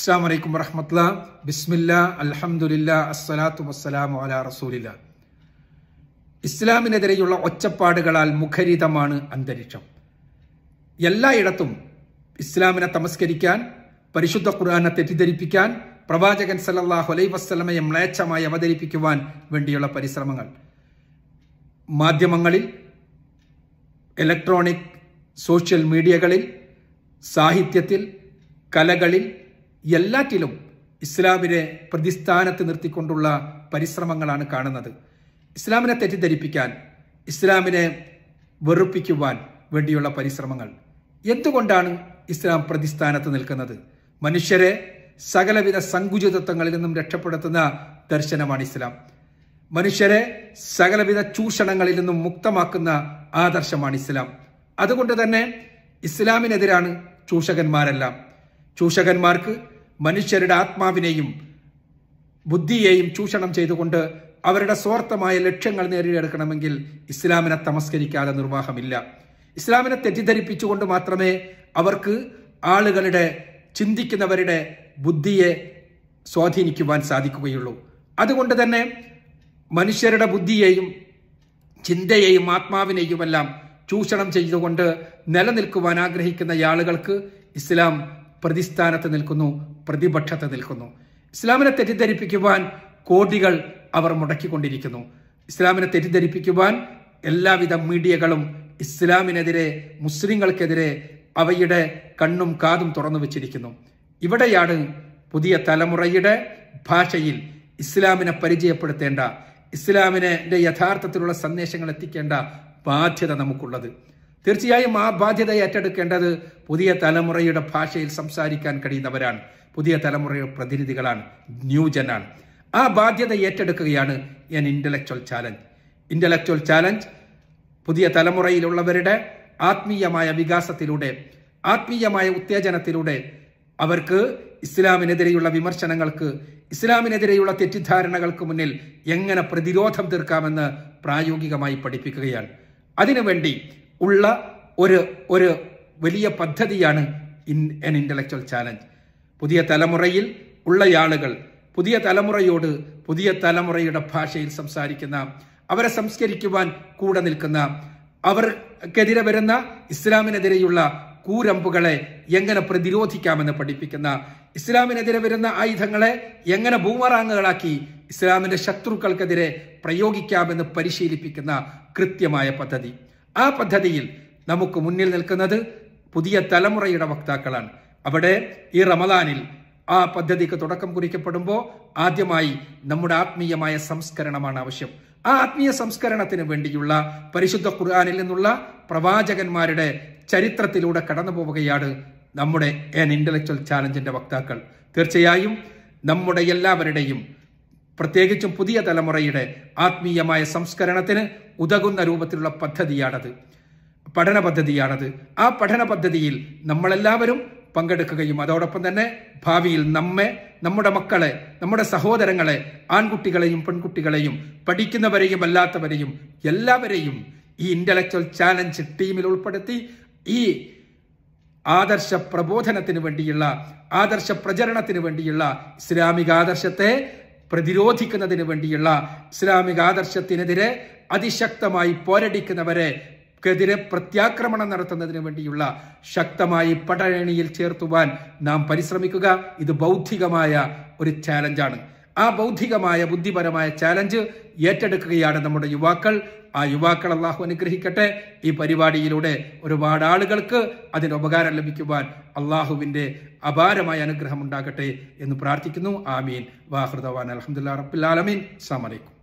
അസ്സാം വലൈക്കും വറഹമത്ല ബിസ്മില്ല അലഹമുല്ല അസ്സലാത്തു വസ്സലാമു അല റസൂലില്ല ഇസ്ലാമിനെതിരെയുള്ള ഒച്ചപ്പാടുകളാൽ മുഖരിതമാണ് അന്തരീക്ഷം എല്ലായിടത്തും ഇസ്ലാമിനെ തമസ്കരിക്കാൻ പരിശുദ്ധ ഖുർആാനെ തെറ്റിദ്ധരിപ്പിക്കാൻ പ്രവാചകൻ സല്ലാഹു അലൈ വസ്സലമയെ മ്ലേച്ഛമായി അവതരിപ്പിക്കുവാൻ വേണ്ടിയുള്ള പരിശ്രമങ്ങൾ മാധ്യമങ്ങളിൽ ഇലക്ട്രോണിക് സോഷ്യൽ മീഡിയകളിൽ സാഹിത്യത്തിൽ കലകളിൽ എല്ലാറ്റിലും ഇസ്ലാമിനെ പ്രതിസ്ഥാനത്ത് നിർത്തിക്കൊണ്ടുള്ള പരിശ്രമങ്ങളാണ് കാണുന്നത് ഇസ്ലാമിനെ തെറ്റിദ്ധരിപ്പിക്കാൻ ഇസ്ലാമിനെ വെറുപ്പിക്കുവാൻ വേണ്ടിയുള്ള പരിശ്രമങ്ങൾ എന്തുകൊണ്ടാണ് ഇസ്ലാം പ്രതിസ്ഥാനത്ത് നിൽക്കുന്നത് മനുഷ്യരെ സകലവിധ സങ്കുചിതത്വങ്ങളിൽ നിന്നും രക്ഷപ്പെടുത്തുന്ന ദർശനമാണ് ഇസ്ലാം മനുഷ്യരെ സകലവിധ ചൂഷണങ്ങളിൽ നിന്നും മുക്തമാക്കുന്ന ആദർശമാണ് ഇസ്ലാം അതുകൊണ്ട് തന്നെ ഇസ്ലാമിനെതിരാണ് ചൂഷകന്മാരെല്ലാം ചൂഷകന്മാർക്ക് മനുഷ്യരുടെ ആത്മാവിനെയും ബുദ്ധിയെയും ചൂഷണം ചെയ്തുകൊണ്ട് അവരുടെ സ്വാർത്ഥമായ ലക്ഷ്യങ്ങൾ നേടിയെടുക്കണമെങ്കിൽ ഇസ്ലാമിനെ തമസ്കരിക്കാതെ നിർവാഹമില്ല ഇസ്ലാമിനെ തെറ്റിദ്ധരിപ്പിച്ചുകൊണ്ട് മാത്രമേ അവർക്ക് ആളുകളുടെ ചിന്തിക്കുന്നവരുടെ ബുദ്ധിയെ സ്വാധീനിക്കുവാൻ സാധിക്കുകയുള്ളൂ അതുകൊണ്ട് തന്നെ മനുഷ്യരുടെ ബുദ്ധിയെയും ചിന്തയെയും ആത്മാവിനെയുമെല്ലാം ചൂഷണം ചെയ്തുകൊണ്ട് നിലനിൽക്കുവാൻ ആഗ്രഹിക്കുന്ന ആളുകൾക്ക് ഇസ്ലാം പ്രതിസ്ഥാനത്ത് നിൽക്കുന്നു പ്രതിപക്ഷത്ത് നിൽക്കുന്നു ഇസ്ലാമിനെ തെറ്റിദ്ധരിപ്പിക്കുവാൻ കോടികൾ അവർ മുടക്കിക്കൊണ്ടിരിക്കുന്നു ഇസ്ലാമിനെ തെറ്റിദ്ധരിപ്പിക്കുവാൻ എല്ലാവിധ മീഡിയകളും ഇസ്ലാമിനെതിരെ മുസ്ലിങ്ങൾക്കെതിരെ അവയുടെ കണ്ണും കാതും തുറന്നു വച്ചിരിക്കുന്നു ഇവിടെയാണ് പുതിയ തലമുറയുടെ ഭാഷയിൽ ഇസ്ലാമിനെ പരിചയപ്പെടുത്തേണ്ട ഇസ്ലാമിനെ യഥാർത്ഥത്തിലുള്ള സന്ദേശങ്ങൾ എത്തിക്കേണ്ട ബാധ്യത നമുക്കുള്ളത് തീർച്ചയായും ആ ബാധ്യത ഏറ്റെടുക്കേണ്ടത് പുതിയ തലമുറയുടെ ഭാഷയിൽ സംസാരിക്കാൻ കഴിയുന്നവരാണ് പുതിയ തലമുറയുടെ പ്രതിനിധികളാണ് ന്യൂജനാണ് ആ ബാധ്യത ഏറ്റെടുക്കുകയാണ് ഞാൻ ഇൻ്റലക്ച്വൽ ചാലഞ്ച് ഇൻ്റലക്ച്വൽ ചാലഞ്ച് പുതിയ തലമുറയിലുള്ളവരുടെ ആത്മീയമായ വികാസത്തിലൂടെ ആത്മീയമായ ഉത്തേജനത്തിലൂടെ അവർക്ക് ഇസ്ലാമിനെതിരെയുള്ള വിമർശനങ്ങൾക്ക് ഇസ്ലാമിനെതിരെയുള്ള തെറ്റിദ്ധാരണകൾക്ക് മുന്നിൽ എങ്ങനെ പ്രതിരോധം തീർക്കാമെന്ന് പ്രായോഗികമായി പഠിപ്പിക്കുകയാണ് അതിനുവേണ്ടി ഉള്ള ഒരു ഒരു വലിയ പദ്ധതിയാണ് ഇൻ എൻ ഇൻ്റലക്ച്വൽ ചാലഞ്ച് പുതിയ തലമുറയിൽ ഉള്ള ആളുകൾ പുതിയ തലമുറയോട് പുതിയ തലമുറയുടെ ഭാഷയിൽ സംസാരിക്കുന്ന അവരെ സംസ്കരിക്കുവാൻ കൂടെ നിൽക്കുന്ന അവർക്കെതിരെ വരുന്ന ഇസ്ലാമിനെതിരെയുള്ള കൂരമ്പുകളെ എങ്ങനെ പ്രതിരോധിക്കാമെന്ന് പഠിപ്പിക്കുന്ന ഇസ്ലാമിനെതിരെ വരുന്ന ആയുധങ്ങളെ എങ്ങനെ ബൂമറാങ്ങുകളാക്കി ഇസ്ലാമിന്റെ ശത്രുക്കൾക്കെതിരെ പ്രയോഗിക്കാമെന്ന് പരിശീലിപ്പിക്കുന്ന കൃത്യമായ പദ്ധതി ആ പദ്ധതിയിൽ നമുക്ക് മുന്നിൽ നിൽക്കുന്നത് പുതിയ തലമുറയുടെ വക്താക്കളാണ് അവിടെ ഈ റമദാനിൽ ആ പദ്ധതിക്ക് തുടക്കം കുറിക്കപ്പെടുമ്പോൾ ആദ്യമായി നമ്മുടെ ആത്മീയമായ സംസ്കരണമാണ് ആവശ്യം ആ ആത്മീയ സംസ്കരണത്തിന് വേണ്ടിയുള്ള പരിശുദ്ധ ഖുർആാനിൽ നിന്നുള്ള പ്രവാചകന്മാരുടെ ചരിത്രത്തിലൂടെ കടന്നു പോവുകയാണ് നമ്മുടെ എൻ ഇന്റലക്ച്വൽ ചാലഞ്ചിന്റെ വക്താക്കൾ തീർച്ചയായും നമ്മുടെ എല്ലാവരുടെയും പ്രത്യേകിച്ചും പുതിയ തലമുറയുടെ ആത്മീയമായ സംസ്കരണത്തിന് ഉതകുന്ന രൂപത്തിലുള്ള പദ്ധതിയാണത് പഠന പദ്ധതിയാണത് ആ പഠന പദ്ധതിയിൽ നമ്മളെല്ലാവരും പങ്കെടുക്കുകയും അതോടൊപ്പം തന്നെ ഭാവിയിൽ നമ്മെ നമ്മുടെ മക്കളെ നമ്മുടെ സഹോദരങ്ങളെ ആൺകുട്ടികളെയും പെൺകുട്ടികളെയും പഠിക്കുന്നവരെയും അല്ലാത്തവരെയും എല്ലാവരെയും ഈ ഇന്റലക്ച്വൽ ചാലഞ്ച് ടീമിൽ ഉൾപ്പെടുത്തി ഈ ആദർശ പ്രബോധനത്തിന് വേണ്ടിയുള്ള ആദർശ പ്രചരണത്തിന് വേണ്ടിയുള്ള ഇസ്ലാമിക ആദർശത്തെ പ്രതിരോധിക്കുന്നതിന് വേണ്ടിയുള്ള ഇസ്ലാമിക ആദർശത്തിനെതിരെ അതിശക്തമായി പോരടിക്കുന്നവരെ ക്കെതിരെ പ്രത്യാക്രമണം നടത്തുന്നതിന് വേണ്ടിയുള്ള ശക്തമായി പടയണിയിൽ ചേർത്തുവാൻ നാം പരിശ്രമിക്കുക ഇത് ബൗദ്ധികമായ ഒരു ചാലഞ്ചാണ് ആ ബൗദ്ധികമായ ബുദ്ധിപരമായ ചാലഞ്ച് ഏറ്റെടുക്കുകയാണ് നമ്മുടെ യുവാക്കൾ ആ യുവാക്കൾ അള്ളാഹു അനുഗ്രഹിക്കട്ടെ ഈ പരിപാടിയിലൂടെ ഒരുപാട് ആളുകൾക്ക് അതിന് ഉപകാരം ലഭിക്കുവാൻ അള്ളാഹുവിൻ്റെ അപാരമായ അനുഗ്രഹം ഉണ്ടാകട്ടെ എന്ന് പ്രാർത്ഥിക്കുന്നു ആമീൻ വാഹൃദവാൻ അലഹമുല്ലാ റബ്ബുലാലമീൻ അസ്സാം